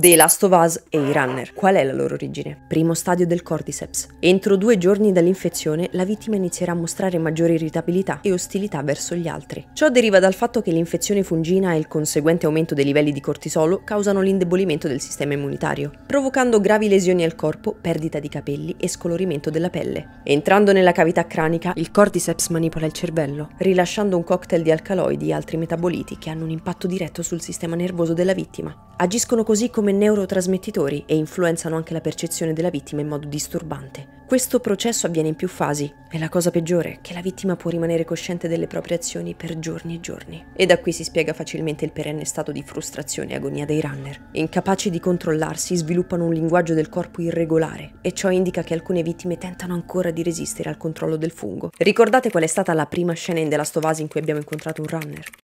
The Last of Us e i Runner. Qual è la loro origine? Primo stadio del Cordyceps. Entro due giorni dall'infezione, la vittima inizierà a mostrare maggiore irritabilità e ostilità verso gli altri. Ciò deriva dal fatto che l'infezione fungina e il conseguente aumento dei livelli di cortisolo causano l'indebolimento del sistema immunitario, provocando gravi lesioni al corpo, perdita di capelli e scolorimento della pelle. Entrando nella cavità cranica, il Cordyceps manipola il cervello, rilasciando un cocktail di alcaloidi e altri metaboliti che hanno un impatto diretto sul sistema nervoso della vittima. Agiscono così come come neurotrasmettitori e influenzano anche la percezione della vittima in modo disturbante. Questo processo avviene in più fasi e la cosa peggiore è che la vittima può rimanere cosciente delle proprie azioni per giorni e giorni. E da qui si spiega facilmente il perenne stato di frustrazione e agonia dei runner. Incapaci di controllarsi, sviluppano un linguaggio del corpo irregolare e ciò indica che alcune vittime tentano ancora di resistere al controllo del fungo. Ricordate qual è stata la prima scena in The Last of Us in cui abbiamo incontrato un runner?